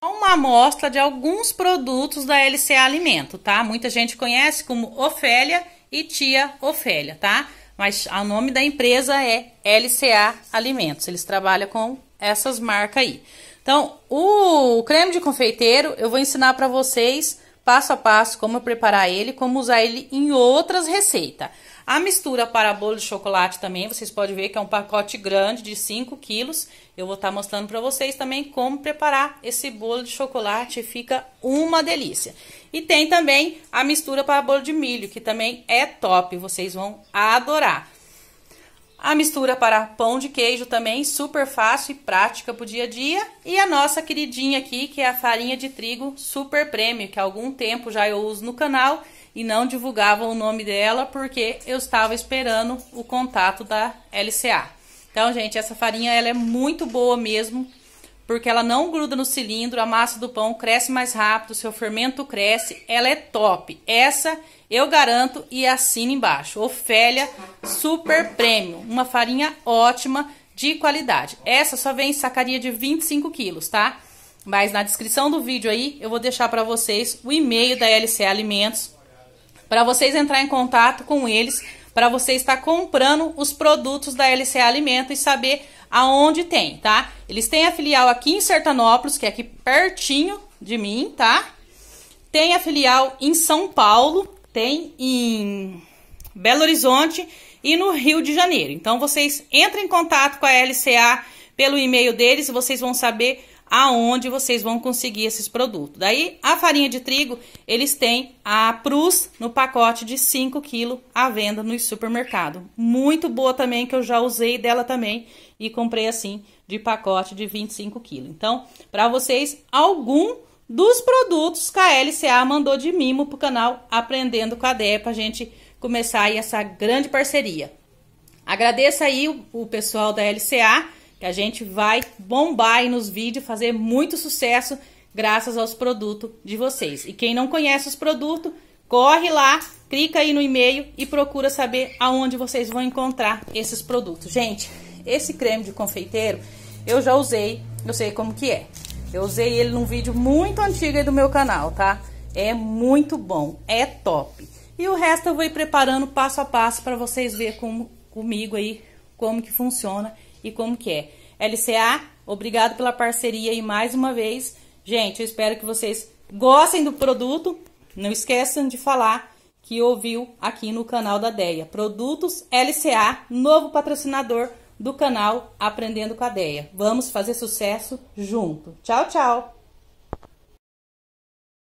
Uma amostra de alguns produtos da LCA Alimento, tá? Muita gente conhece como Ofélia e Tia Ofélia, tá? Mas o nome da empresa é LCA Alimentos. Eles trabalham com essas marcas aí. Então, o creme de confeiteiro eu vou ensinar para vocês passo a passo como preparar ele, como usar ele em outras receitas. A mistura para bolo de chocolate também, vocês podem ver que é um pacote grande de 5 quilos. Eu vou estar tá mostrando para vocês também como preparar esse bolo de chocolate, fica uma delícia. E tem também a mistura para bolo de milho, que também é top, vocês vão adorar. A mistura para pão de queijo também, super fácil e prática para o dia a dia. E a nossa queridinha aqui, que é a farinha de trigo super prêmio, que há algum tempo já eu uso no canal e não divulgava o nome dela porque eu estava esperando o contato da LCA. Então, gente, essa farinha ela é muito boa mesmo porque ela não gruda no cilindro, a massa do pão cresce mais rápido, seu fermento cresce, ela é top. Essa eu garanto e assina embaixo. Ofélia Super Prêmio, uma farinha ótima de qualidade. Essa só vem em sacaria de 25 quilos, tá? Mas na descrição do vídeo aí eu vou deixar para vocês o e-mail da LC Alimentos para vocês entrar em contato com eles, para você estar comprando os produtos da LC Alimentos e saber aonde tem, tá? Eles têm a filial aqui em Sertanópolis, que é aqui pertinho de mim, tá? Tem a filial em São Paulo, tem em Belo Horizonte e no Rio de Janeiro. Então vocês entrem em contato com a LCA pelo e-mail deles, vocês vão saber aonde vocês vão conseguir esses produtos. Daí, a farinha de trigo, eles têm a Prus no pacote de 5 kg à venda no supermercado. Muito boa também, que eu já usei dela também e comprei assim de pacote de 25 kg. Então, para vocês, algum dos produtos que a LCA mandou de mimo pro canal Aprendendo com a DEA a gente começar aí essa grande parceria. Agradeço aí o, o pessoal da LCA que a gente vai bombar aí nos vídeos, fazer muito sucesso graças aos produtos de vocês. E quem não conhece os produtos, corre lá, clica aí no e-mail e procura saber aonde vocês vão encontrar esses produtos. Gente, esse creme de confeiteiro eu já usei, eu sei como que é. Eu usei ele num vídeo muito antigo aí do meu canal, tá? É muito bom, é top. E o resto eu vou ir preparando passo a passo para vocês ver comigo aí como que funciona e como que é. LCA, obrigado pela parceria e mais uma vez, gente, eu espero que vocês gostem do produto. Não esqueçam de falar que ouviu aqui no canal da Deia. Produtos LCA, novo patrocinador do canal Aprendendo com a Deia. Vamos fazer sucesso junto. Tchau, tchau!